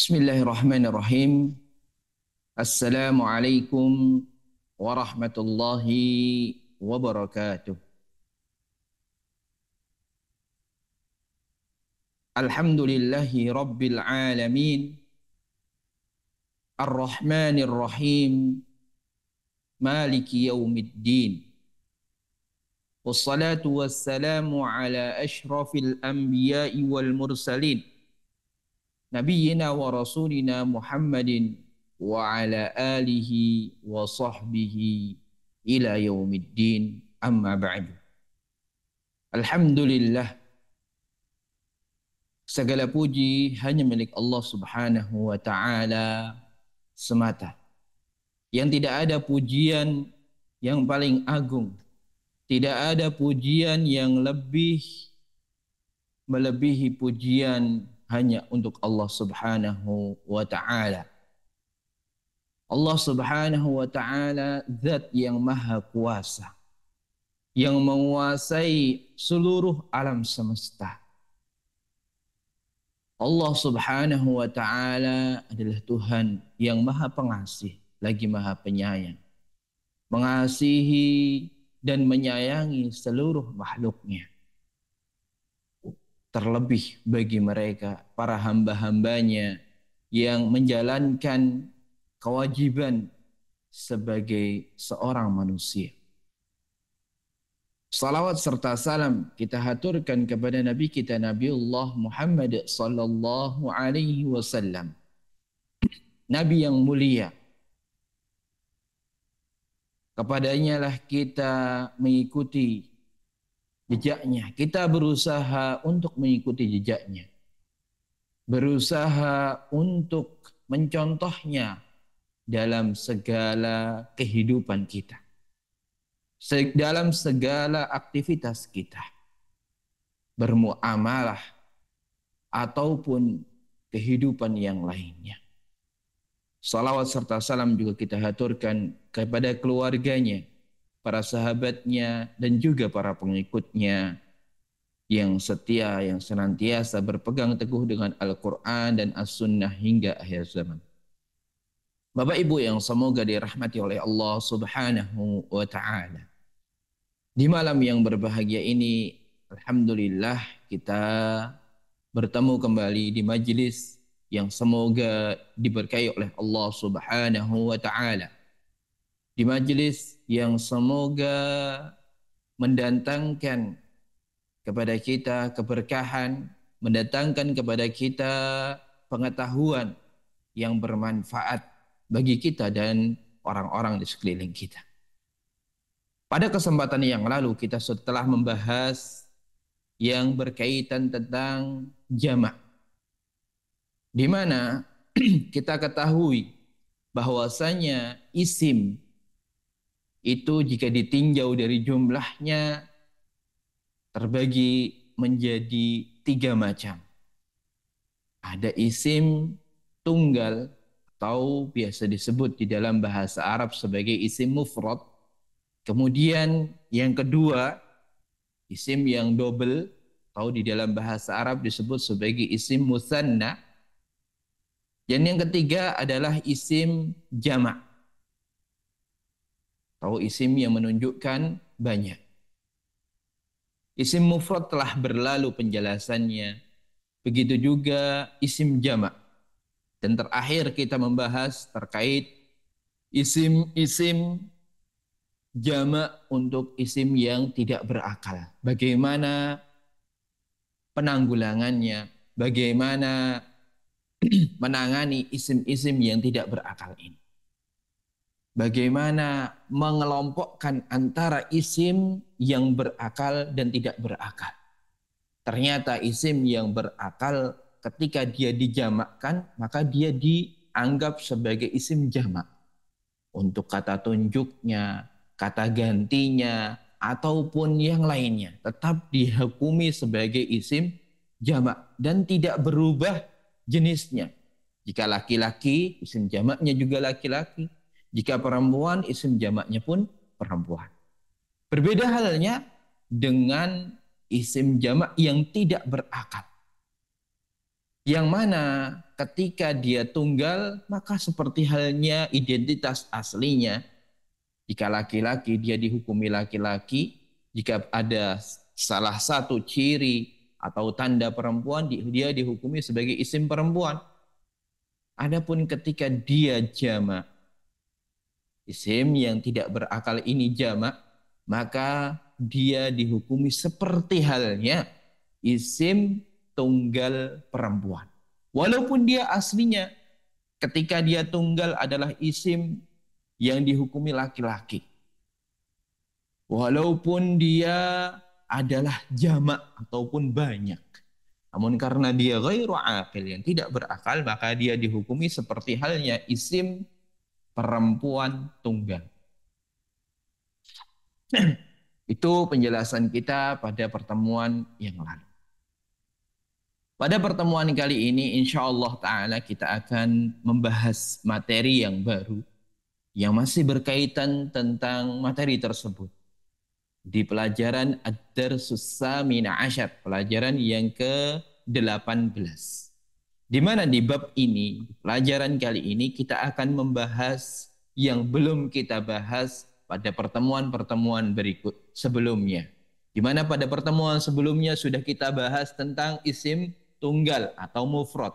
بسم الله الرحمن الرحيم السلام عليكم ورحمة الله وبركاته الحمد لله رب العالمين الرحمن الرحيم مالك يوم الدين والصلاة والسلام على أشرف الأنبياء والمرسلين nabiyyina wa rasulina Muhammadin wa ala alihi wa sahbihi ila yaumiddin amma ba'du. Alhamdulillah segala puji hanya milik Allah Subhanahu wa taala semata. Yang tidak ada pujian yang paling agung. Tidak ada pujian yang lebih melebihi pujian hanya untuk Allah Subhanahu wa taala. Allah Subhanahu wa taala zat yang maha kuasa yang menguasai seluruh alam semesta. Allah Subhanahu wa taala adalah Tuhan yang maha pengasih lagi maha penyayang. Mengasihi dan menyayangi seluruh makhluknya terlebih bagi mereka, para hamba-hambanya yang menjalankan kewajiban sebagai seorang manusia. Salawat serta salam kita haturkan kepada Nabi kita Nabi Allah Muhammad sallallahu alaihi wasallam. Nabi yang mulia. Kepadanya lah kita mengikuti jejaknya. Kita berusaha untuk mengikuti jejaknya. Berusaha untuk mencontohnya dalam segala kehidupan kita. Dalam segala aktivitas kita. Bermuamalah ataupun kehidupan yang lainnya. Salawat serta salam juga kita haturkan kepada keluarganya, para sahabatnya, dan juga para pengikutnya yang setia, yang senantiasa berpegang teguh dengan Al-Quran dan As-Sunnah hingga akhir zaman. Bapak Ibu yang semoga dirahmati oleh Allah Subhanahu wa Ta'ala. Di malam yang berbahagia ini, Alhamdulillah kita bertemu kembali di majelis yang semoga diberkahi oleh Allah Subhanahu wa Ta'ala di majelis yang semoga mendatangkan kepada kita keberkahan, mendatangkan kepada kita pengetahuan yang bermanfaat bagi kita dan orang-orang di sekeliling kita. Pada kesempatan yang lalu kita setelah membahas yang berkaitan tentang jamak. Di mana kita ketahui bahwasanya isim itu jika ditinjau dari jumlahnya terbagi menjadi tiga macam. Ada isim tunggal atau biasa disebut di dalam bahasa Arab sebagai isim mufrad. Kemudian yang kedua, isim yang double atau di dalam bahasa Arab disebut sebagai isim musanna. Dan yang ketiga adalah isim jamak atau isim yang menunjukkan banyak. Isim mufrad telah berlalu penjelasannya. Begitu juga isim jamak. Dan terakhir kita membahas terkait isim-isim jamak untuk isim yang tidak berakal. Bagaimana penanggulangannya? Bagaimana menangani isim-isim yang tidak berakal ini? Bagaimana mengelompokkan antara isim yang berakal dan tidak berakal. Ternyata isim yang berakal ketika dia dijamakkan maka dia dianggap sebagai isim jamak. Untuk kata tunjuknya, kata gantinya, ataupun yang lainnya tetap dihukumi sebagai isim jamak dan tidak berubah jenisnya. Jika laki-laki, isim jamaknya juga laki-laki. Jika perempuan, isim jamaknya pun perempuan. Berbeda halnya dengan isim jamak yang tidak berakad. Yang mana ketika dia tunggal, maka seperti halnya identitas aslinya. Jika laki-laki, dia dihukumi laki-laki. Jika ada salah satu ciri atau tanda perempuan, dia dihukumi sebagai isim perempuan. Adapun ketika dia jamak, Isim yang tidak berakal ini jamak, maka dia dihukumi seperti halnya isim tunggal perempuan. Walaupun dia aslinya ketika dia tunggal adalah isim yang dihukumi laki-laki. Walaupun dia adalah jamak ataupun banyak. Namun karena dia ghairu aqil yang tidak berakal maka dia dihukumi seperti halnya isim perempuan tunggal. Itu penjelasan kita pada pertemuan yang lalu. Pada pertemuan kali ini insya Allah ta'ala kita akan membahas materi yang baru yang masih berkaitan tentang materi tersebut. Di pelajaran ad susa Samina ashar pelajaran yang ke-18. Di mana di bab ini, pelajaran kali ini kita akan membahas yang belum kita bahas pada pertemuan-pertemuan berikut sebelumnya. Di mana pada pertemuan sebelumnya sudah kita bahas tentang isim tunggal atau mufrad.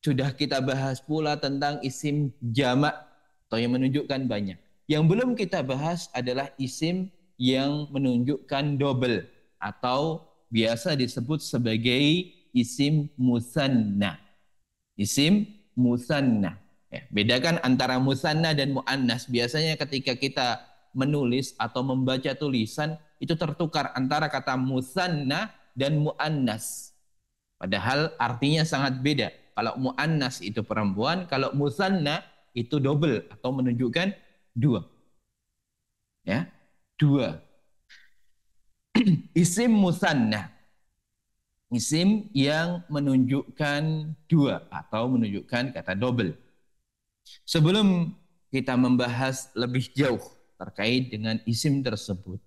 Sudah kita bahas pula tentang isim jamak atau yang menunjukkan banyak. Yang belum kita bahas adalah isim yang menunjukkan double atau biasa disebut sebagai isim musanna. Isim musanna. Ya, bedakan antara musanna dan muannas. Biasanya ketika kita menulis atau membaca tulisan itu tertukar antara kata musanna dan muannas. Padahal artinya sangat beda. Kalau muannas itu perempuan, kalau musanna itu double atau menunjukkan dua. Ya, dua. Isim musanna isim yang menunjukkan dua atau menunjukkan kata double. Sebelum kita membahas lebih jauh terkait dengan isim tersebut,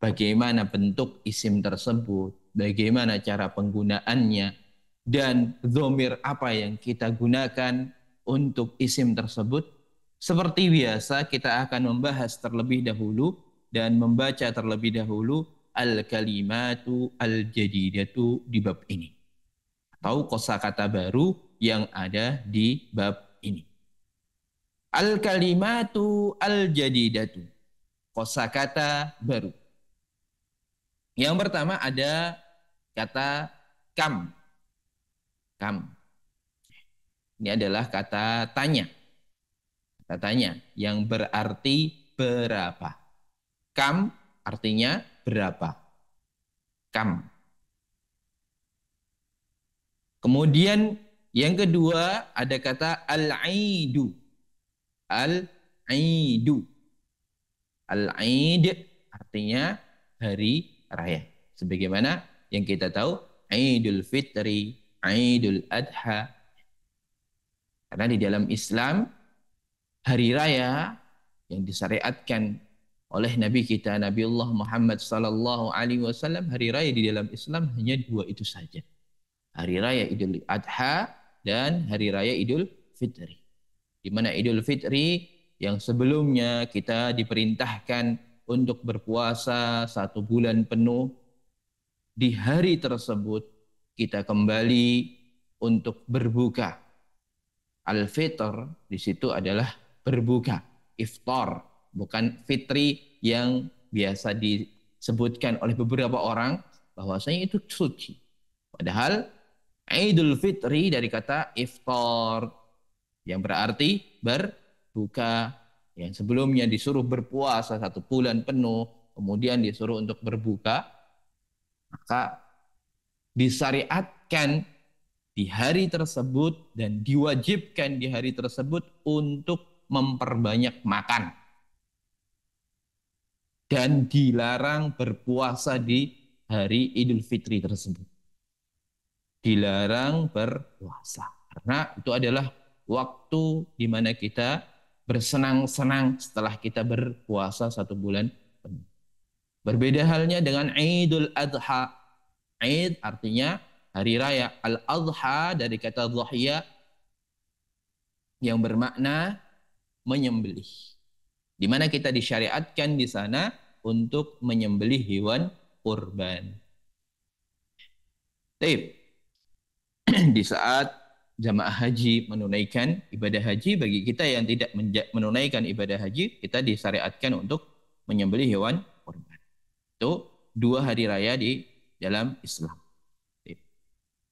bagaimana bentuk isim tersebut, bagaimana cara penggunaannya, dan zomir apa yang kita gunakan untuk isim tersebut, seperti biasa kita akan membahas terlebih dahulu dan membaca terlebih dahulu al-kalimatu al-jadidatu di bab ini. Atau kosakata baru yang ada di bab ini. Al-kalimatu al-jadidatu. Kosakata baru. Yang pertama ada kata kam. Kam. Ini adalah kata tanya. Kata tanya yang berarti berapa. Kam artinya berapa? Kam. Kemudian yang kedua ada kata al-aidu. Al-aidu. Al-aid artinya hari raya. Sebagaimana yang kita tahu Idul Fitri, Idul Adha. Karena di dalam Islam hari raya yang disyariatkan oleh Nabi kita Nabi Allah Muhammad Sallallahu Alaihi Wasallam hari raya di dalam Islam hanya dua itu saja hari raya Idul Adha dan hari raya Idul Fitri di mana Idul Fitri yang sebelumnya kita diperintahkan untuk berpuasa satu bulan penuh di hari tersebut kita kembali untuk berbuka al-fitr di situ adalah berbuka iftar bukan fitri yang biasa disebutkan oleh beberapa orang bahwasanya itu suci. Padahal Idul Fitri dari kata iftar yang berarti berbuka yang sebelumnya disuruh berpuasa satu bulan penuh kemudian disuruh untuk berbuka maka disyariatkan di hari tersebut dan diwajibkan di hari tersebut untuk memperbanyak makan dan dilarang berpuasa di hari Idul Fitri tersebut. Dilarang berpuasa karena itu adalah waktu di mana kita bersenang-senang setelah kita berpuasa satu bulan penuh. Berbeda halnya dengan Idul Adha. Id artinya hari raya. Al-Adha dari kata dhuhya yang bermakna menyembelih. Di mana kita disyariatkan di sana untuk menyembelih hewan kurban. Taib. Di saat jamaah haji menunaikan ibadah haji bagi kita yang tidak menunaikan ibadah haji, kita disyariatkan untuk menyembelih hewan kurban. Itu dua hari raya di dalam Islam. Taib.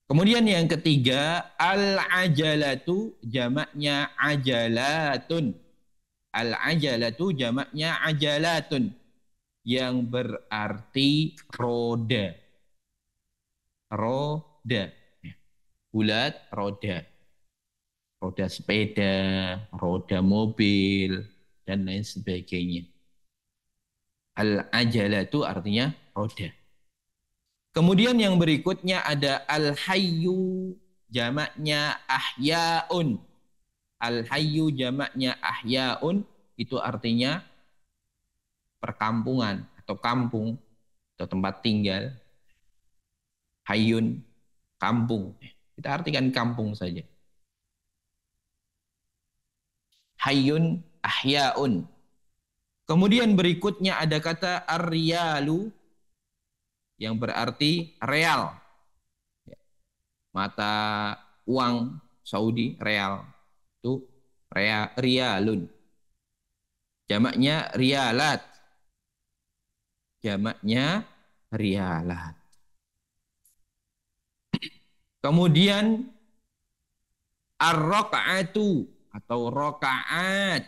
Kemudian yang ketiga, al-ajalatu jamaknya ajalatun. Al-ajalatu jamaknya ajalatun yang berarti roda. Roda. Ya. Bulat, roda. Roda sepeda, roda mobil, dan lain sebagainya. Al-ajala itu artinya roda. Kemudian yang berikutnya ada al-hayyu jamaknya ahyaun. Al-hayyu jamaknya ahyaun itu artinya perkampungan atau kampung atau tempat tinggal. Hayun, kampung. Kita artikan kampung saja. Hayun, ahyaun. Kemudian berikutnya ada kata aryalu yang berarti real. Ya. Mata uang Saudi real itu rea, Jamaknya rialat. Jamaknya rialat. Kemudian ar-raka'atu atau rakaat.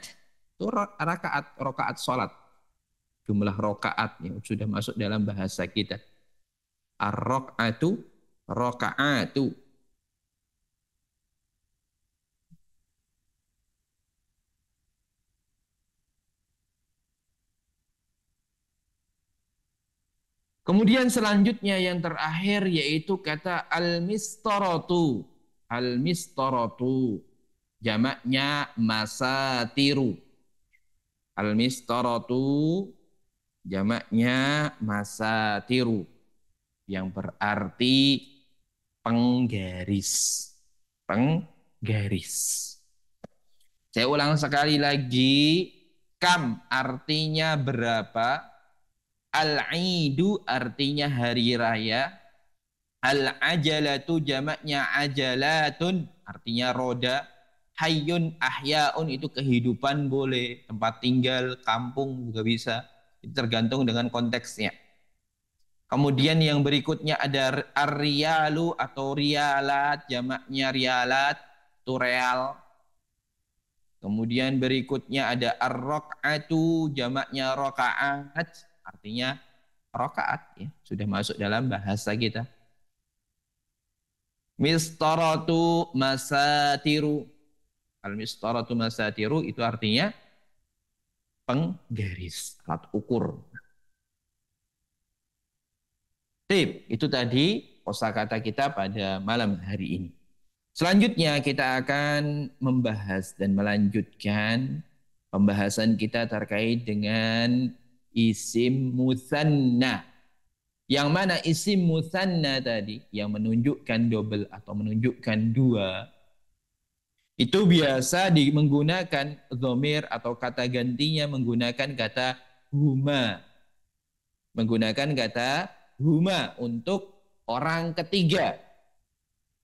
Itu rakaat rakaat salat. Jumlah rakaat yang sudah masuk dalam bahasa kita. Ar-raka'atu rakaatu Kemudian selanjutnya yang terakhir yaitu kata al-mistaratu. Al-mistaratu. Jamaknya masatiru. Al-mistaratu jamaknya masatiru yang berarti penggaris. Penggaris. Saya ulang sekali lagi, kam artinya berapa? Al-Idu artinya hari raya. Al-ajalatu jamaknya ajalatun artinya roda. Hayyun ahyaun itu kehidupan boleh, tempat tinggal, kampung juga bisa. Itu tergantung dengan konteksnya. Kemudian yang berikutnya ada ar-riyalu atau rialat, jamaknya rialat, tureal. Kemudian berikutnya ada ar-rok'atu, jamaknya roka'at Artinya rokaat ya, sudah masuk dalam bahasa kita. Mistaratu masatiru. Al mistaratu masatiru itu artinya penggaris, alat ukur. Tip, itu tadi kosakata kita pada malam hari ini. Selanjutnya kita akan membahas dan melanjutkan pembahasan kita terkait dengan isim musanna. Yang mana isim musanna tadi yang menunjukkan double atau menunjukkan dua itu biasa di, menggunakan zomir atau kata gantinya menggunakan kata huma. Menggunakan kata huma untuk orang ketiga.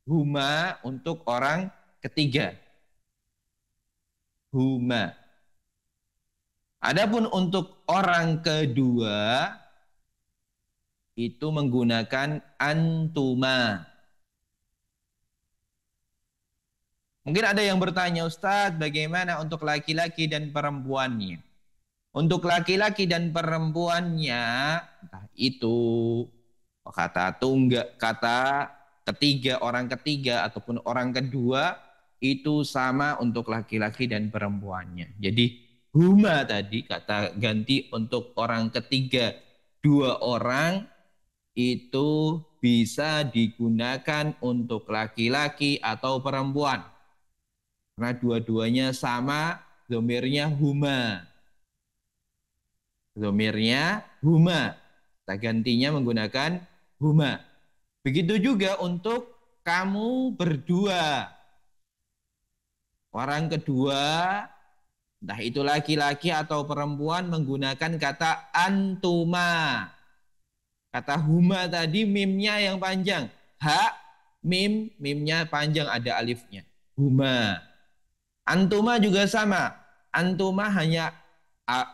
Huma untuk orang ketiga. Huma. Adapun untuk orang kedua itu menggunakan antuma. Mungkin ada yang bertanya, Ustadz bagaimana untuk laki-laki dan perempuannya? Untuk laki-laki dan perempuannya, entah itu kata tunggak, kata ketiga, orang ketiga ataupun orang kedua, itu sama untuk laki-laki dan perempuannya. Jadi huma tadi kata ganti untuk orang ketiga dua orang itu bisa digunakan untuk laki-laki atau perempuan karena dua-duanya sama zomirnya huma zomirnya huma kita gantinya menggunakan huma begitu juga untuk kamu berdua orang kedua nah itu laki-laki atau perempuan menggunakan kata antuma. Kata huma tadi mimnya yang panjang. Ha, mim, mimnya panjang ada alifnya. Huma. Antuma juga sama. Antuma hanya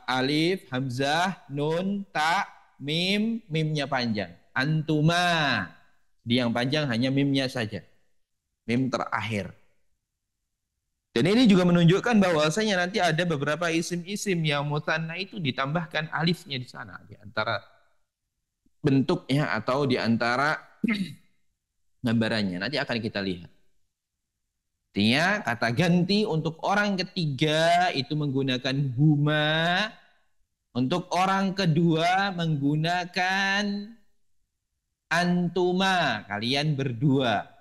alif, hamzah, nun, ta, mim, mimnya panjang. Antuma. Di yang panjang hanya mimnya saja. Mim terakhir. Dan ini juga menunjukkan bahwasanya nanti ada beberapa isim-isim yang mutanna itu ditambahkan alifnya di sana di antara bentuknya atau di antara gambarannya. Nanti akan kita lihat. Artinya kata ganti untuk orang ketiga itu menggunakan huma, untuk orang kedua menggunakan antuma, kalian berdua.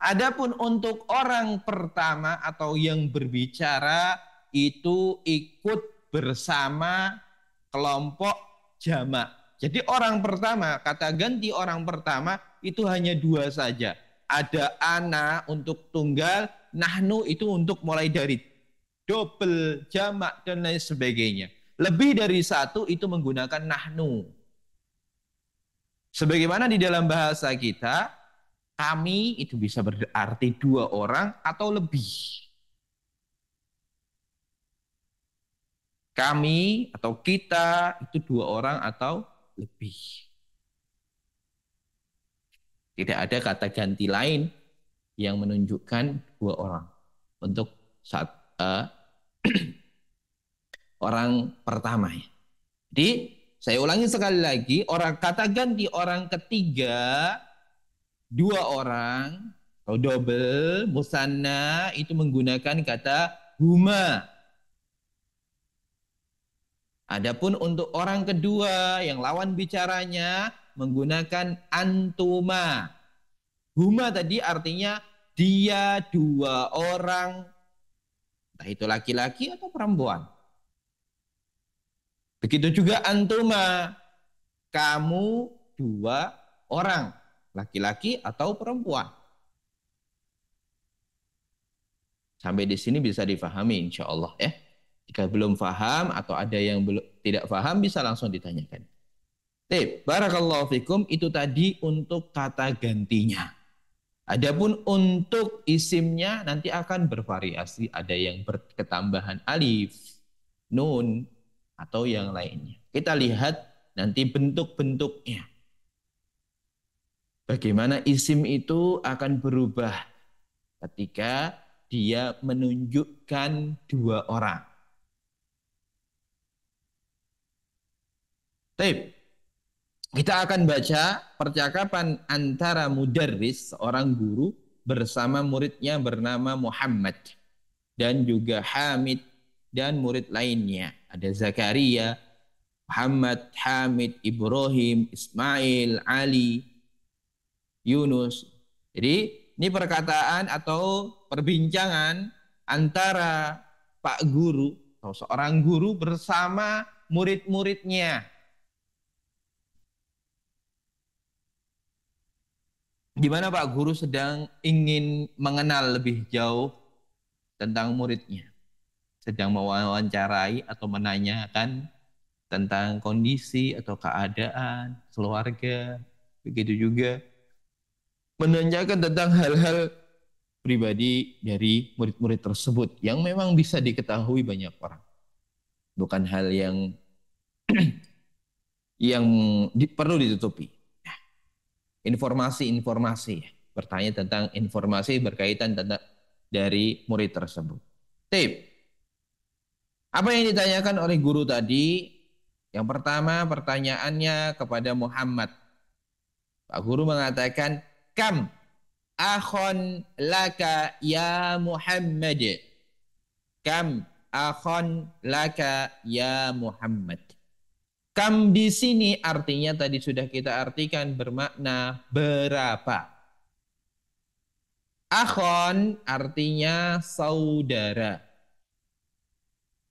Adapun untuk orang pertama atau yang berbicara itu ikut bersama kelompok jamak. Jadi orang pertama, kata ganti orang pertama itu hanya dua saja. Ada ana untuk tunggal, nahnu itu untuk mulai dari double, jamak, dan lain sebagainya. Lebih dari satu itu menggunakan nahnu. Sebagaimana di dalam bahasa kita, kami itu bisa berarti dua orang atau lebih. Kami atau kita itu dua orang atau lebih. Tidak ada kata ganti lain yang menunjukkan dua orang untuk saat uh, orang pertama. Ya. Jadi saya ulangi sekali lagi orang kata ganti orang ketiga dua orang atau double musanna itu menggunakan kata huma. Adapun untuk orang kedua yang lawan bicaranya menggunakan antuma. Huma tadi artinya dia dua orang entah itu laki-laki atau perempuan. Begitu juga antuma, kamu dua orang laki-laki atau perempuan. Sampai di sini bisa difahami insya Allah ya. Jika belum faham atau ada yang belum tidak faham bisa langsung ditanyakan. Tip, barakallahu fikum itu tadi untuk kata gantinya. Adapun untuk isimnya nanti akan bervariasi, ada yang berketambahan alif, nun, atau yang lainnya. Kita lihat nanti bentuk-bentuknya. Bagaimana isim itu akan berubah ketika dia menunjukkan dua orang. Taip. Kita akan baca percakapan antara mudarris, seorang guru, bersama muridnya bernama Muhammad. Dan juga Hamid dan murid lainnya. Ada Zakaria, Muhammad, Hamid, Ibrahim, Ismail, Ali, Yunus. Jadi ini perkataan atau perbincangan antara Pak Guru atau seorang guru bersama murid-muridnya. Di mana Pak Guru sedang ingin mengenal lebih jauh tentang muridnya. Sedang mewawancarai atau menanyakan tentang kondisi atau keadaan, keluarga, begitu juga menanyakan tentang hal-hal pribadi dari murid-murid tersebut yang memang bisa diketahui banyak orang. Bukan hal yang yang di, perlu ditutupi. Informasi-informasi, bertanya tentang informasi berkaitan tentang dari murid tersebut. Tip. Apa yang ditanyakan oleh guru tadi? Yang pertama pertanyaannya kepada Muhammad. Pak guru mengatakan, kam akhon laka ya Muhammad. Kam akhon laka ya Muhammad. Kam di sini artinya tadi sudah kita artikan bermakna berapa. Akhon artinya saudara.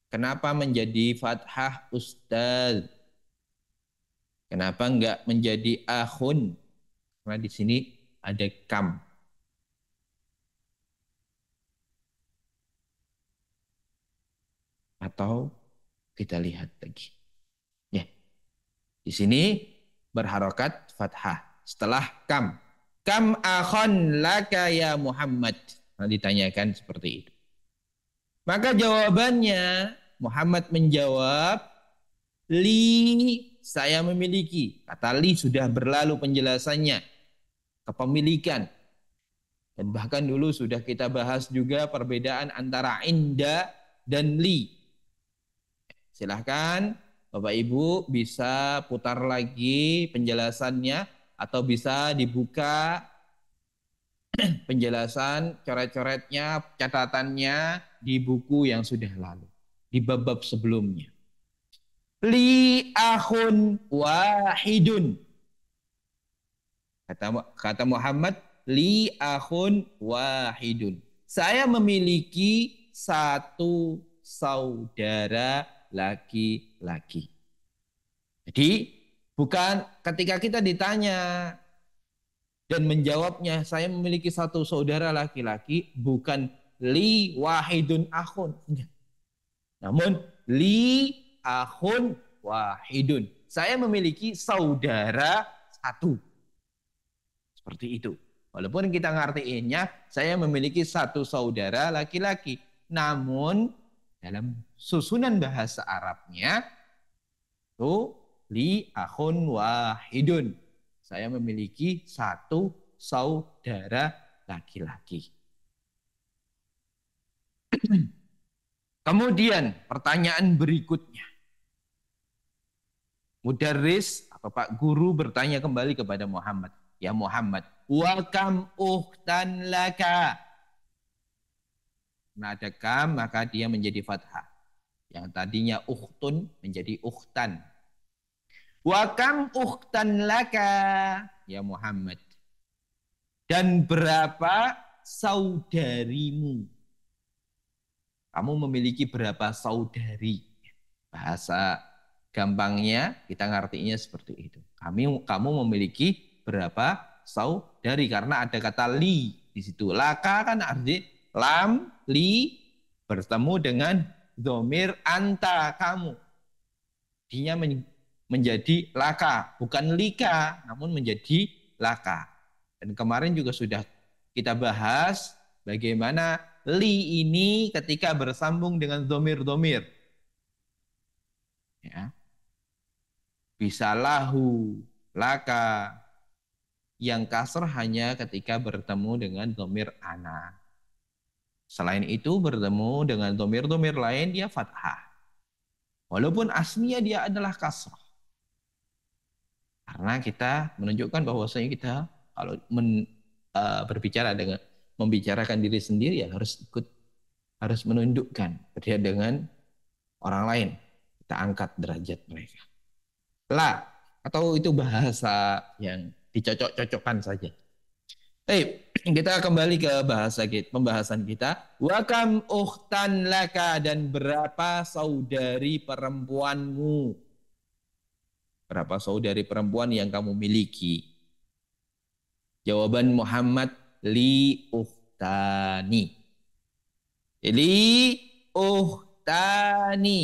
Kenapa menjadi fathah ustaz? Kenapa enggak menjadi akhun? Karena di sini ada kam. Atau kita lihat lagi. Ya. Di sini berharokat fathah setelah kam. Kam akhon laka ya Muhammad. Nah, ditanyakan seperti itu. Maka jawabannya Muhammad menjawab li saya memiliki. Kata li sudah berlalu penjelasannya kepemilikan. Dan bahkan dulu sudah kita bahas juga perbedaan antara inda dan li. Silahkan Bapak Ibu bisa putar lagi penjelasannya atau bisa dibuka penjelasan coret-coretnya, catatannya di buku yang sudah lalu, di bab-bab sebelumnya. Li ahun wahidun Kata, kata Muhammad, li ahun wahidun. Saya memiliki satu saudara laki-laki. Jadi bukan ketika kita ditanya dan menjawabnya saya memiliki satu saudara laki-laki bukan li wahidun akhun. Namun li akhun wahidun. Saya memiliki saudara satu. Seperti itu. Walaupun kita ngertiinnya, saya memiliki satu saudara laki-laki. Namun dalam susunan bahasa Arabnya, itu li akhun wahidun. Saya memiliki satu saudara laki-laki. Kemudian pertanyaan berikutnya. Mudarris atau Pak Guru bertanya kembali kepada Muhammad ya Muhammad. Wa kam uhtan laka. Nah ada kam maka dia menjadi fathah. Yang tadinya uhtun menjadi uhtan. Wa kam uhtan laka ya Muhammad. Dan berapa saudarimu? Kamu memiliki berapa saudari? Bahasa gampangnya kita ngartinya seperti itu. Kami kamu memiliki berapa saudari karena ada kata li di situ. Laka kan arti lam li bertemu dengan domir anta kamu. Dinya men menjadi laka, bukan lika, namun menjadi laka. Dan kemarin juga sudah kita bahas bagaimana li ini ketika bersambung dengan domir-domir. Ya. Bisa lahu, laka, yang kasar hanya ketika bertemu dengan domir ana. Selain itu bertemu dengan domir-domir lain dia fathah. Walaupun aslinya dia adalah kasar. Karena kita menunjukkan bahwasanya kita kalau men, uh, berbicara dengan membicarakan diri sendiri ya harus ikut harus menundukkan berbeda dengan orang lain. Kita angkat derajat mereka. La atau itu bahasa yang dicocok-cocokkan saja. Baik, kita kembali ke bahasa kita, pembahasan kita. Wakam uhtan laka dan berapa saudari perempuanmu? Berapa saudari perempuan yang kamu miliki? Jawaban Muhammad li uhtani. Li uhtani.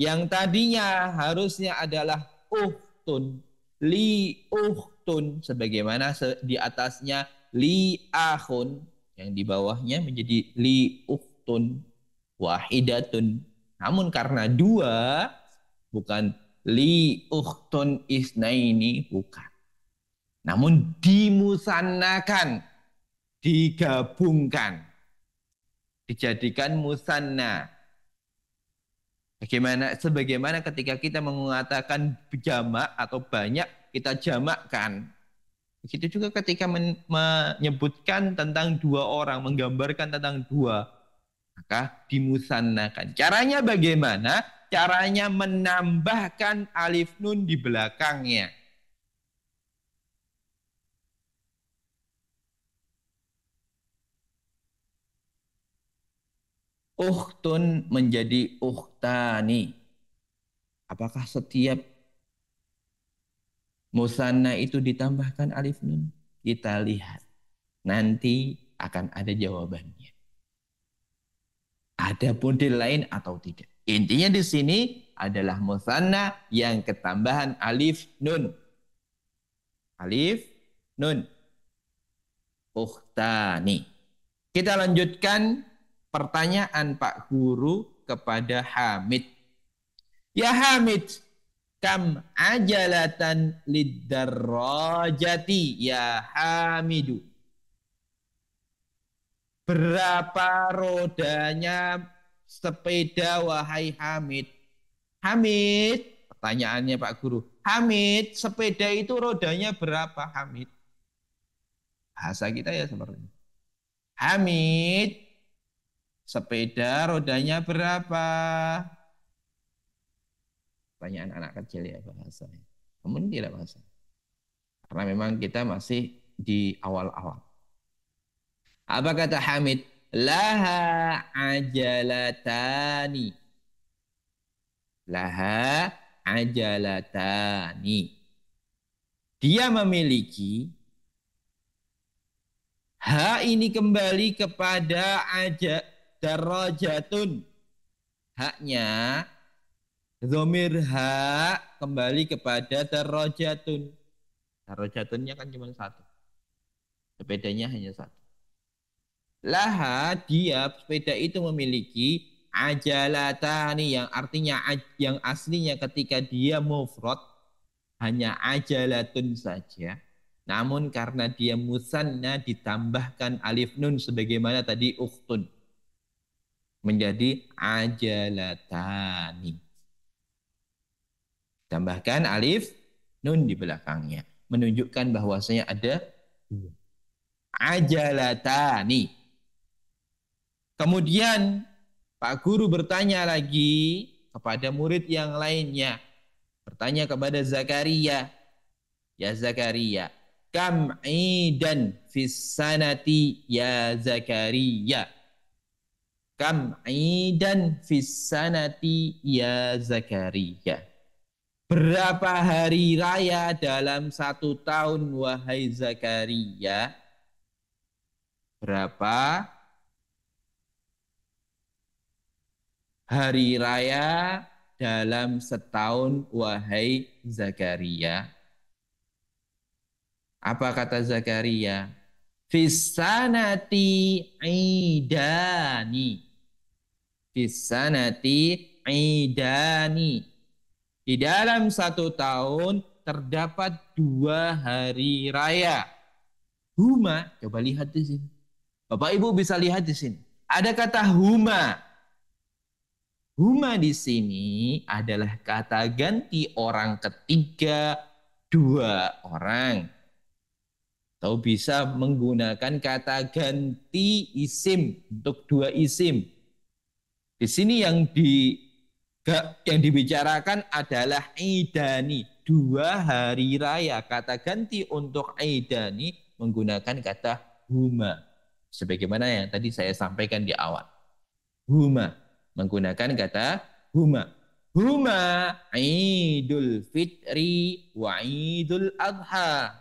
Yang tadinya harusnya adalah uhtun. Li uhtani tun sebagaimana di atasnya li ahun yang di bawahnya menjadi li uktun wahidatun. Namun karena dua bukan li uhtun isnaini bukan. Namun dimusannakan, digabungkan, dijadikan musanna. Bagaimana sebagaimana ketika kita mengatakan jamak atau banyak kita jamakkan. Begitu juga ketika menyebutkan tentang dua orang, menggambarkan tentang dua, maka dimusannakan. Caranya bagaimana? Caranya menambahkan alif nun di belakangnya. Uhtun menjadi uhtani. Apakah setiap musanna itu ditambahkan alif nun, kita lihat. Nanti akan ada jawabannya. Ada model lain atau tidak. Intinya di sini adalah musanna yang ketambahan alif nun. Alif nun. Uhtani Kita lanjutkan pertanyaan Pak Guru kepada Hamid. Ya Hamid, Kam ajalatan lidarrajati ya Hamidu. Berapa rodanya sepeda wahai Hamid? Hamid, pertanyaannya Pak Guru. Hamid, sepeda itu rodanya berapa Hamid? Bahasa kita ya seperti ini. Hamid, sepeda rodanya berapa? pertanyaan anak kecil ya bahasa. Namun tidak bahasa. Karena memang kita masih di awal-awal. Apa kata Hamid? Laha ajalatani. Laha ajalatani. Dia memiliki Ha ini kembali kepada aja darajatun. Haknya Zomir ha kembali kepada darajatun. Darajatunnya kan cuma satu. Sepedanya hanya satu. Laha dia sepeda itu memiliki ajalatani yang artinya yang aslinya ketika dia mufrad hanya ajalatun saja. Namun karena dia musanna ditambahkan alif nun sebagaimana tadi uktun menjadi ajalatani Tambahkan alif nun di belakangnya. Menunjukkan bahwasanya ada dua. Iya. Ajalatani. Kemudian Pak Guru bertanya lagi kepada murid yang lainnya. Bertanya kepada Zakaria. Ya Zakaria. Kam idan fis sanati ya Zakaria. Kam idan fis ya Zakaria. Berapa hari raya dalam satu tahun wahai Zakaria? Berapa hari raya dalam setahun wahai Zakaria? Apa kata Zakaria? Fisanati idani. Fisanati idani di dalam satu tahun terdapat dua hari raya. Huma, coba lihat di sini. Bapak Ibu bisa lihat di sini. Ada kata huma. Huma di sini adalah kata ganti orang ketiga dua orang. Atau bisa menggunakan kata ganti isim untuk dua isim. Di sini yang di yang dibicarakan adalah idani dua hari raya kata ganti untuk idani menggunakan kata huma sebagaimana yang tadi saya sampaikan di awal huma menggunakan kata huma huma idul fitri wa idul adha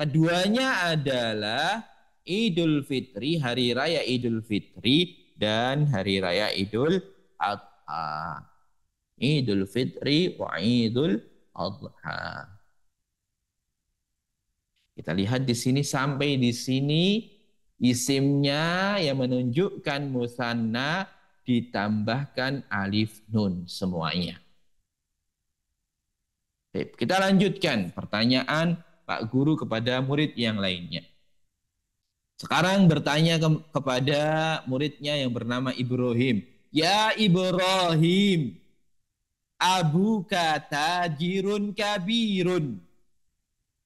keduanya adalah idul fitri hari raya idul fitri dan hari raya idul adha Idul Fitri wa Idul Adha. Kita lihat di sini sampai di sini isimnya yang menunjukkan musanna ditambahkan alif nun semuanya. Kita lanjutkan pertanyaan Pak Guru kepada murid yang lainnya. Sekarang bertanya ke kepada muridnya yang bernama Ibrahim. Ya Ibrahim, abuka tajirun kabirun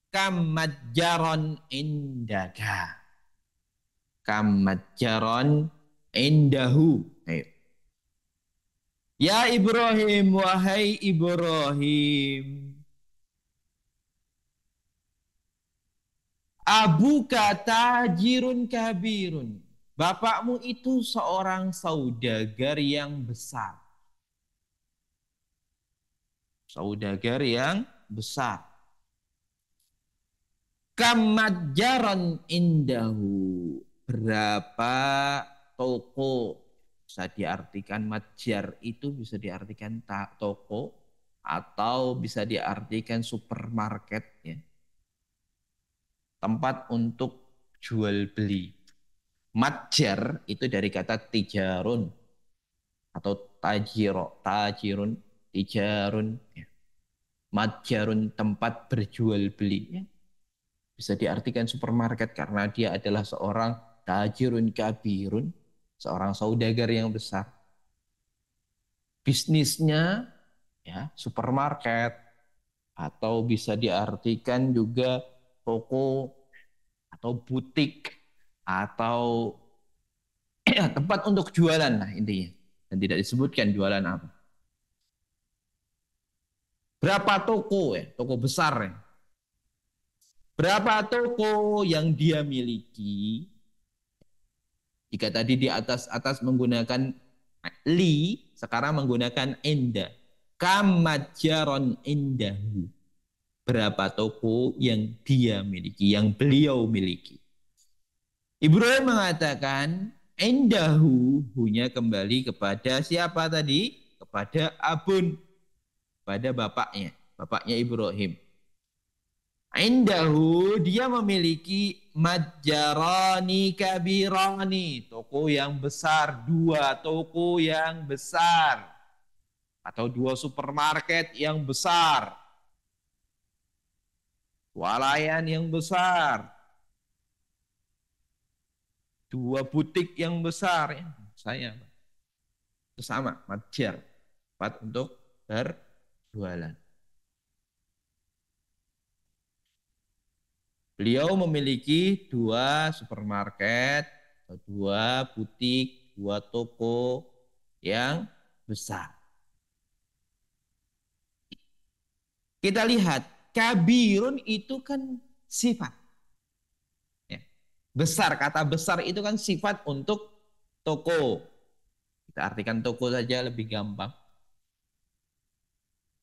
kamajaron indaka kamajaron indahu Ayo. Ya Ibrahim, wahai Ibrahim. Abu kata jirun kabirun. Bapakmu itu seorang saudagar yang besar saudagar yang besar. Kamajaran indahu berapa toko bisa diartikan majar itu bisa diartikan toko atau bisa diartikan supermarket ya. Tempat untuk jual beli. Majar itu dari kata tijarun atau tajiro, tajirun tijarun ya. matjarun tempat berjual beli ya. bisa diartikan supermarket karena dia adalah seorang tajirun kabirun seorang saudagar yang besar bisnisnya ya supermarket atau bisa diartikan juga toko atau butik atau tempat untuk jualan lah intinya dan tidak disebutkan jualan apa Berapa toko ya, toko besar ya. Berapa toko yang dia miliki? Jika tadi di atas atas menggunakan li, sekarang menggunakan enda. Kamajaron endahu. Berapa toko yang dia miliki, yang beliau miliki. Ibrahim mengatakan, endahu, hunya kembali kepada siapa tadi? Kepada abun pada bapaknya, bapaknya Ibrahim. Indahu dia memiliki majarani kabirani, toko yang besar, dua toko yang besar atau dua supermarket yang besar. Walayan yang besar. Dua butik yang besar ya, saya. sama, majar. untuk ber jualan. Beliau memiliki dua supermarket, dua butik, dua toko yang besar. Kita lihat, kabirun itu kan sifat. Ya. Besar, kata besar itu kan sifat untuk toko. Kita artikan toko saja lebih gampang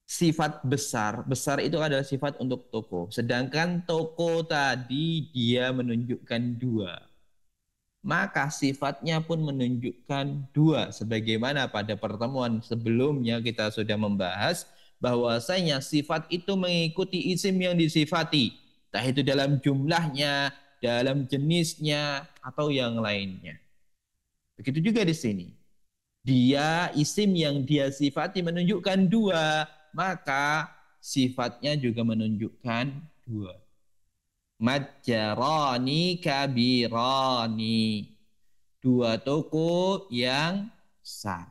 sifat besar. Besar itu adalah sifat untuk toko. Sedangkan toko tadi dia menunjukkan dua. Maka sifatnya pun menunjukkan dua. Sebagaimana pada pertemuan sebelumnya kita sudah membahas bahwasanya sifat itu mengikuti isim yang disifati. Entah itu dalam jumlahnya, dalam jenisnya, atau yang lainnya. Begitu juga di sini. Dia, isim yang dia sifati menunjukkan dua maka sifatnya juga menunjukkan dua. Majarani kabirani. Dua toko yang besar.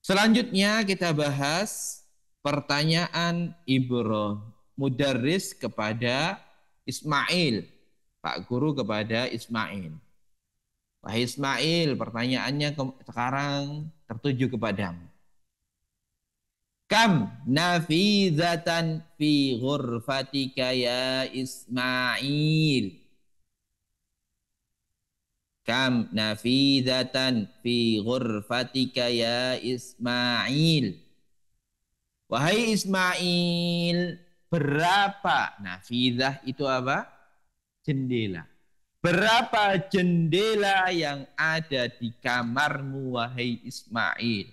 Selanjutnya kita bahas pertanyaan Ibro Mudarris kepada Ismail. Pak Guru kepada Ismail. Wahai Ismail, pertanyaannya ke, sekarang tertuju kepadamu. Kam nafizatan fi ghurfatika ya Ismail. Kam nafizatan fi ghurfatika ya Ismail. Wahai Ismail, berapa nafidah itu apa? Jendela Berapa jendela yang ada di kamarmu, wahai Ismail?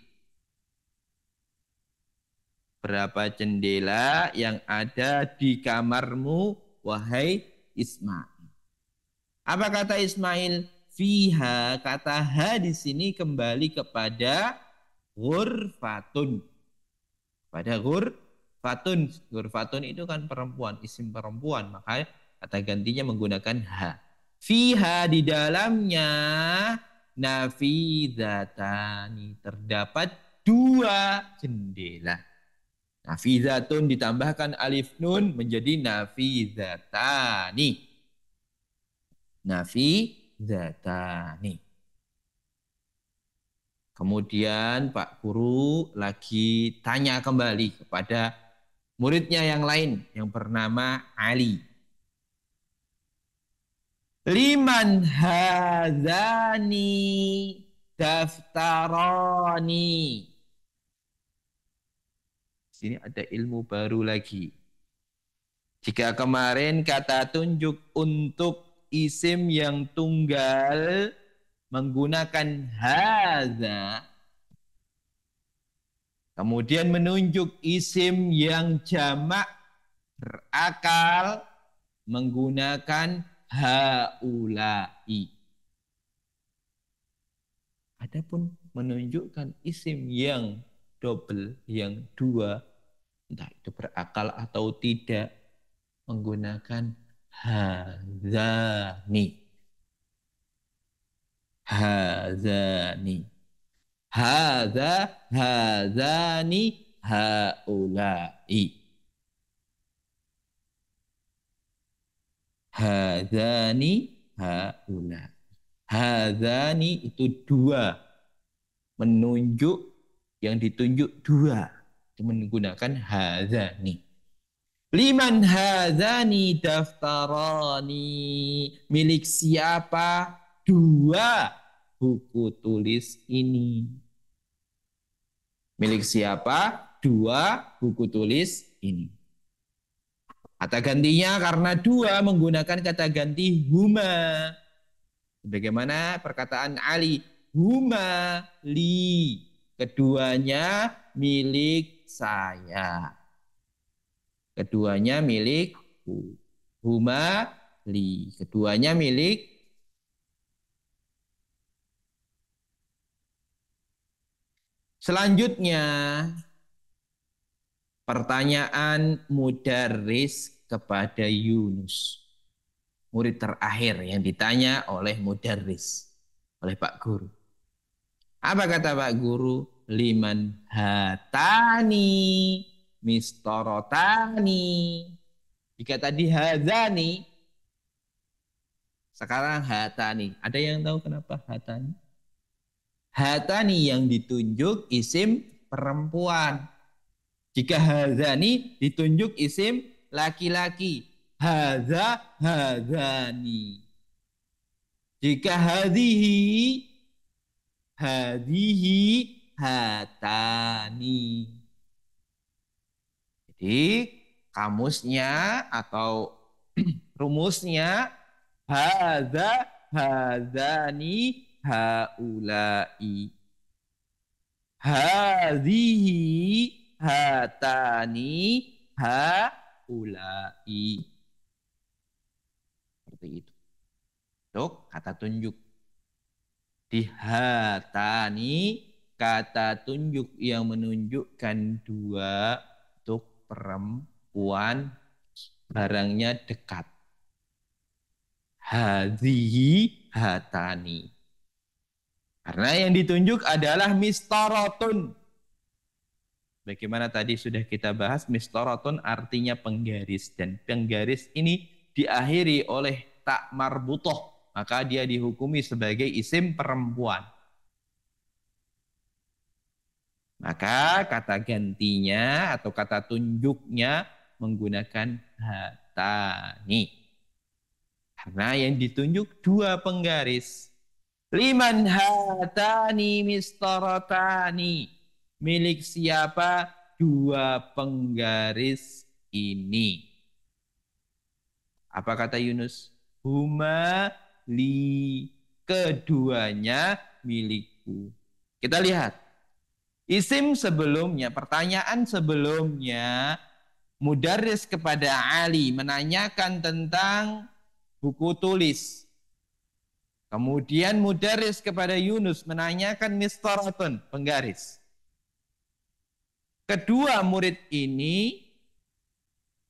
Berapa jendela yang ada di kamarmu, wahai Ismail? Apa kata Ismail? Fiha, kata ha di sini kembali kepada ghurfatun. Pada ghurfatun. Ghurfatun itu kan perempuan, isim perempuan. Maka kata gantinya menggunakan ha. Fiha di dalamnya nafidatani terdapat dua jendela. Nafidatun ditambahkan alif nun menjadi nafidatani. Nafidatani. Kemudian Pak Guru lagi tanya kembali kepada muridnya yang lain yang bernama Ali liman hadani daftarani. Sini ada ilmu baru lagi. Jika kemarin kata tunjuk untuk isim yang tunggal menggunakan haza, kemudian menunjuk isim yang jamak berakal menggunakan haulai. Adapun menunjukkan isim yang double, yang dua, entah itu berakal atau tidak, menggunakan hazani. Hazani. Haza, hazani, haulai. hadani hauna Hadani itu dua. Menunjuk yang ditunjuk dua. Menggunakan hadani. Liman hadani daftarani. Milik siapa? Dua buku tulis ini. Milik siapa? Dua buku tulis ini. Kata gantinya karena dua menggunakan kata ganti huma. Bagaimana perkataan Ali, huma li. Keduanya milik saya. Keduanya milikku. Huma li. Keduanya milik Selanjutnya, Pertanyaan Mudaris kepada Yunus. Murid terakhir yang ditanya oleh Mudaris, oleh Pak Guru. Apa kata Pak Guru? Liman hatani mistorotani. Jika tadi hazani, sekarang hatani. Ada yang tahu kenapa hatani? Hatani yang ditunjuk isim perempuan. Jika hazani ditunjuk isim laki-laki. Haza, hazani. Jika hadihi, hadihi, hatani. Jadi kamusnya atau rumusnya haza hazani haulai hadhihi hatani haulai. Seperti itu. Untuk kata tunjuk. Di hatani kata tunjuk yang menunjukkan dua untuk perempuan barangnya dekat. Hadihi hatani. Karena yang ditunjuk adalah mistarotun. Bagaimana tadi sudah kita bahas, mistoroton artinya penggaris. Dan penggaris ini diakhiri oleh tak marbutoh. Maka dia dihukumi sebagai isim perempuan. Maka kata gantinya atau kata tunjuknya menggunakan hatani. Karena yang ditunjuk dua penggaris. Liman hatani mistorotani milik siapa dua penggaris ini? Apa kata Yunus? Huma li keduanya milikku. Kita lihat. Isim sebelumnya, pertanyaan sebelumnya, Mudaris kepada Ali menanyakan tentang buku tulis. Kemudian Mudaris kepada Yunus menanyakan mistoratun, penggaris. Kedua murid ini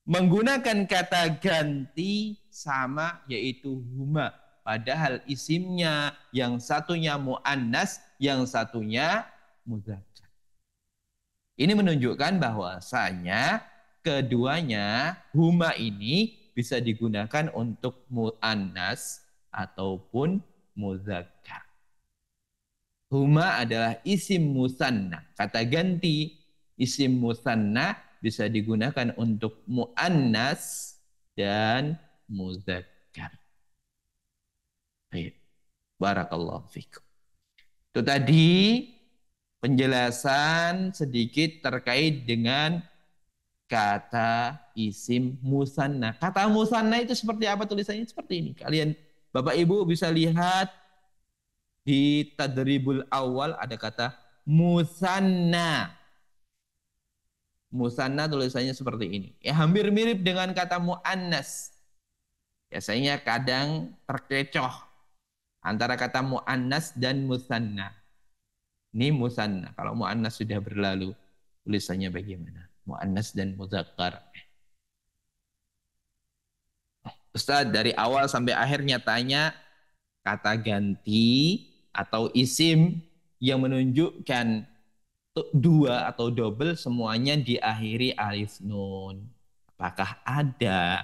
menggunakan kata ganti sama yaitu huma. Padahal isimnya yang satunya mu'annas, yang satunya muzakkar Ini menunjukkan bahwasanya keduanya huma ini bisa digunakan untuk mu'annas ataupun muzakkar Huma adalah isim musanna, kata ganti isim musanna bisa digunakan untuk muannas dan muzakkar. Baik. Barakallahu fikum. Itu tadi penjelasan sedikit terkait dengan kata isim musanna. Kata musanna itu seperti apa tulisannya? Seperti ini. Kalian Bapak Ibu bisa lihat di tadribul awal ada kata musanna. Musanna tulisannya seperti ini. Ya hampir mirip dengan kata mu'annas. Biasanya kadang terkecoh antara kata mu'annas dan musanna. Ini musanna. Kalau mu'annas sudah berlalu, tulisannya bagaimana? Mu'annas dan muzakkar. Ustaz, dari awal sampai akhirnya tanya kata ganti atau isim yang menunjukkan dua atau double semuanya diakhiri alif nun. Apakah ada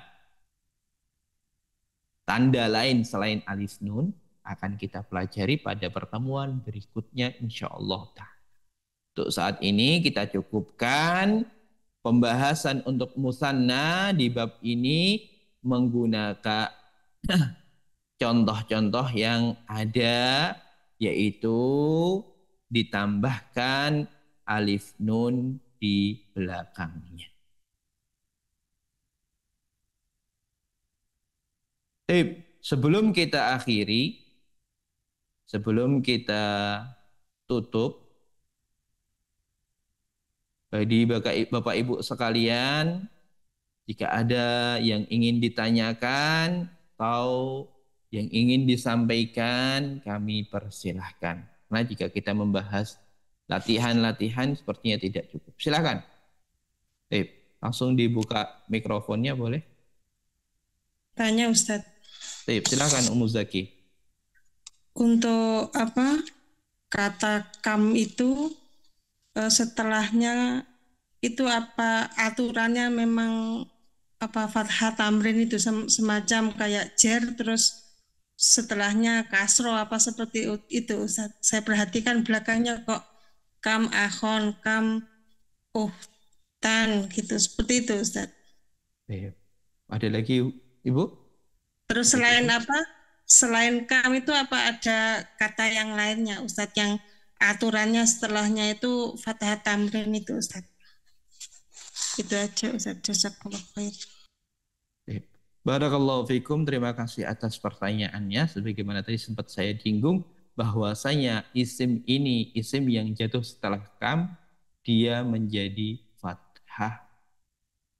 tanda lain selain alif nun? Akan kita pelajari pada pertemuan berikutnya insya Allah. Untuk saat ini kita cukupkan pembahasan untuk musanna di bab ini menggunakan contoh-contoh yang ada yaitu ditambahkan alif nun di belakangnya. Tip, sebelum kita akhiri, sebelum kita tutup, jadi Bapak Ibu sekalian, jika ada yang ingin ditanyakan atau yang ingin disampaikan, kami persilahkan. Nah, jika kita membahas Latihan-latihan sepertinya tidak cukup. Silakan. Eh, langsung dibuka mikrofonnya boleh? Tanya Ustadz. Eh, silakan Umu Zaki. Untuk apa kata kam itu eh, setelahnya itu apa aturannya memang apa fathah tamrin itu semacam kayak jer terus setelahnya kasro apa seperti itu Ustaz. saya perhatikan belakangnya kok kam ahon, kam uhtan gitu seperti itu Ustaz. Baik. Iya. Ada lagi Ibu? Terus selain apa? Selain kam itu apa ada kata yang lainnya Ustaz yang aturannya setelahnya itu fathah tamrin itu Ustaz? Itu aja Ustaz. Jazakallahu khair. Iya. Barakallahu fikum. Terima kasih atas pertanyaannya. Sebagaimana tadi sempat saya singgung, bahwasanya isim ini isim yang jatuh setelah kam dia menjadi fathah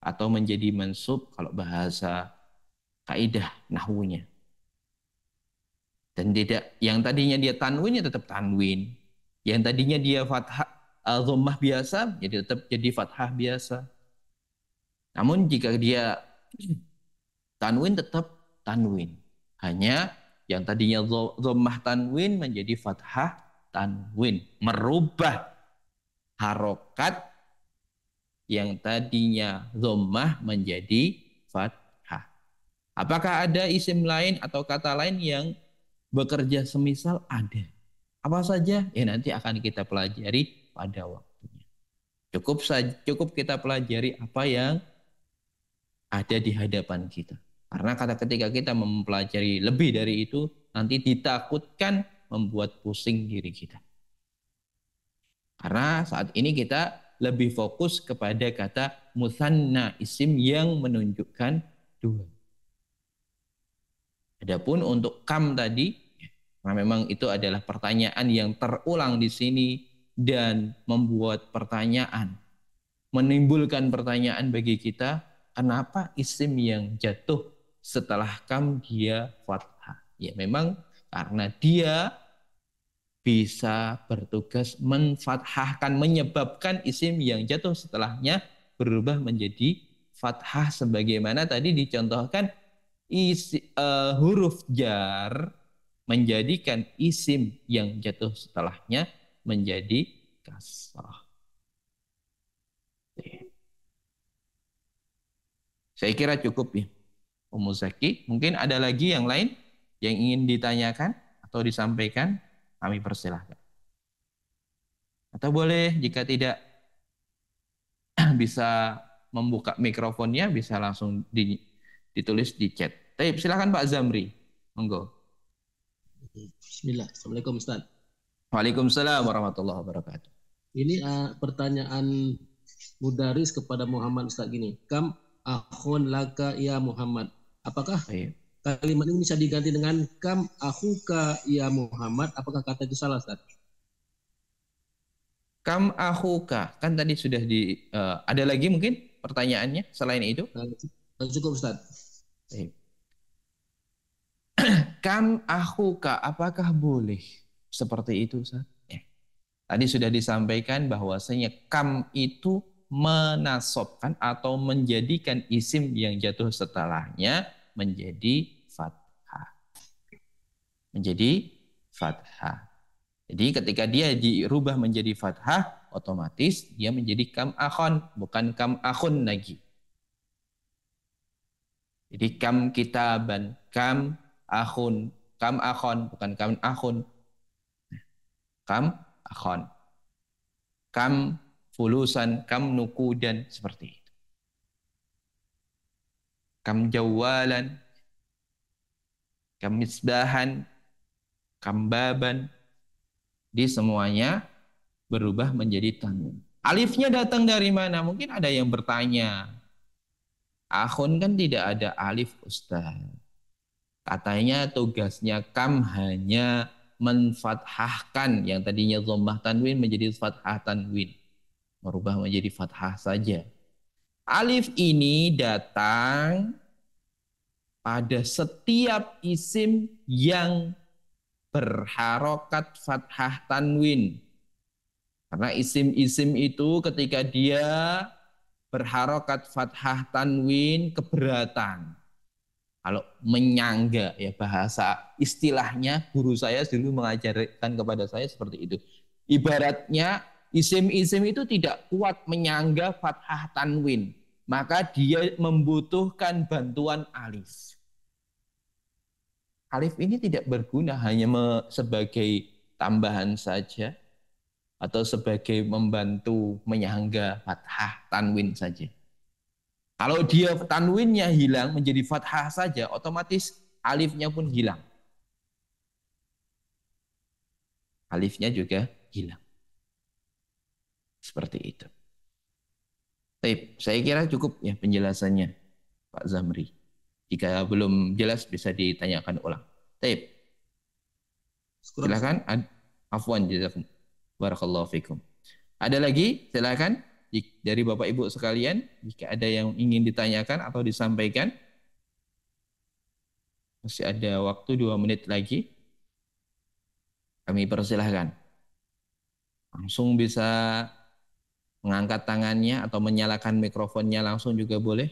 atau menjadi mansub kalau bahasa kaidah nahwunya. Dan tidak yang tadinya dia tanwin ya tetap tanwin. Yang tadinya dia fathah eh, dhammah biasa jadi ya tetap jadi fathah biasa. Namun jika dia tanwin tetap tanwin. Hanya yang tadinya dhammah tanwin menjadi fathah tanwin, merubah harokat yang tadinya dhammah menjadi fathah. Apakah ada isim lain atau kata lain yang bekerja semisal ada? Apa saja? Ya nanti akan kita pelajari pada waktunya. Cukup saja, cukup kita pelajari apa yang ada di hadapan kita. Karena kata ketika kita mempelajari lebih dari itu, nanti ditakutkan membuat pusing diri kita. Karena saat ini kita lebih fokus kepada kata musanna isim yang menunjukkan dua. Adapun untuk kam tadi, karena memang itu adalah pertanyaan yang terulang di sini dan membuat pertanyaan, menimbulkan pertanyaan bagi kita, kenapa isim yang jatuh setelah kam dia fathah. Ya memang karena dia bisa bertugas menfathahkan, menyebabkan isim yang jatuh setelahnya berubah menjadi fathah sebagaimana tadi dicontohkan isi, uh, huruf jar menjadikan isim yang jatuh setelahnya menjadi kasrah. Saya kira cukup ya. Ummu Zaki. Mungkin ada lagi yang lain yang ingin ditanyakan atau disampaikan, kami persilahkan. Atau boleh jika tidak bisa membuka mikrofonnya bisa langsung di, ditulis di chat. Tapi silakan Pak Zamri, monggo. Bismillah, Assalamualaikum Ustaz. Waalaikumsalam warahmatullahi wabarakatuh. Ini uh, pertanyaan Mudaris kepada Muhammad Ustaz gini. Kam akhun laka ya Muhammad. Apakah iya. kalimat ini bisa diganti dengan kam ahuka ya Muhammad? Apakah kata itu salah Ustaz? Kam ahuka. Kan tadi sudah di uh, ada lagi mungkin pertanyaannya selain itu? Cukup Ustaz. Iya. kam kam ahuka apakah boleh seperti itu Ustaz? Ya. Tadi sudah disampaikan bahwasanya kam itu menasobkan atau menjadikan isim yang jatuh setelahnya menjadi fathah. Menjadi fathah. Jadi ketika dia dirubah menjadi fathah, otomatis dia menjadi kam akhon, bukan kam akhun lagi. Jadi kam kitaban, kam akhun, kam akhon, bukan kam akhun. Kam akhon. Kam fulusan, kam nukudan, seperti ini kam jawalan, kam misbahan, kam baban. Di semuanya berubah menjadi tanwin. Alifnya datang dari mana? Mungkin ada yang bertanya. Akhun kan tidak ada alif ustaz. Katanya tugasnya kam hanya menfathahkan yang tadinya zombah tanwin menjadi fathah tanwin. Merubah menjadi fathah saja. Alif ini datang pada setiap isim yang berharokat fathah tanwin. Karena isim-isim itu ketika dia berharokat fathah tanwin keberatan. Kalau menyangga ya bahasa istilahnya guru saya dulu mengajarkan kepada saya seperti itu. Ibaratnya Isim-isim itu tidak kuat menyangga fathah tanwin. Maka dia membutuhkan bantuan alif. Alif ini tidak berguna hanya sebagai tambahan saja atau sebagai membantu menyangga fathah tanwin saja. Kalau dia tanwinnya hilang menjadi fathah saja, otomatis alifnya pun hilang. Alifnya juga hilang. Seperti itu. Baik, saya kira cukup ya penjelasannya Pak Zamri. Jika belum jelas bisa ditanyakan ulang. Baik. Silakan afwan Barakallahu fikum. Ada lagi? Silakan dari Bapak Ibu sekalian jika ada yang ingin ditanyakan atau disampaikan. Masih ada waktu dua menit lagi. Kami persilahkan. Langsung bisa mengangkat tangannya atau menyalakan mikrofonnya langsung juga boleh.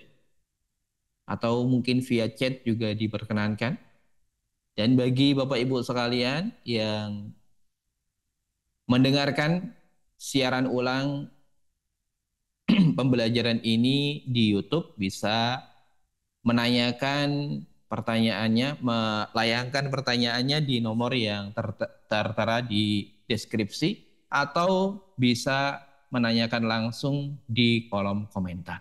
Atau mungkin via chat juga diperkenankan. Dan bagi Bapak Ibu sekalian yang mendengarkan siaran ulang pembelajaran ini di YouTube bisa menanyakan pertanyaannya, melayangkan pertanyaannya di nomor yang tertera di deskripsi atau bisa menanyakan langsung di kolom komentar.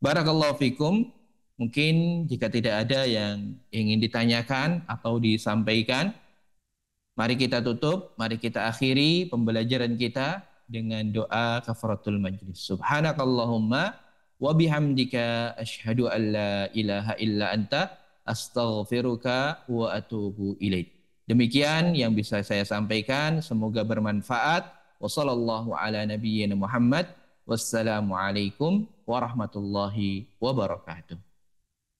Barakallahu fikum. Mungkin jika tidak ada yang ingin ditanyakan atau disampaikan, mari kita tutup, mari kita akhiri pembelajaran kita dengan doa kafaratul majlis. Subhanakallahumma wa bihamdika asyhadu an la ilaha illa anta astaghfiruka wa atubu ilaik. Demikian yang bisa saya sampaikan, semoga bermanfaat ala nabiyyina Muhammad. Wassalamualaikum warahmatullahi wabarakatuh.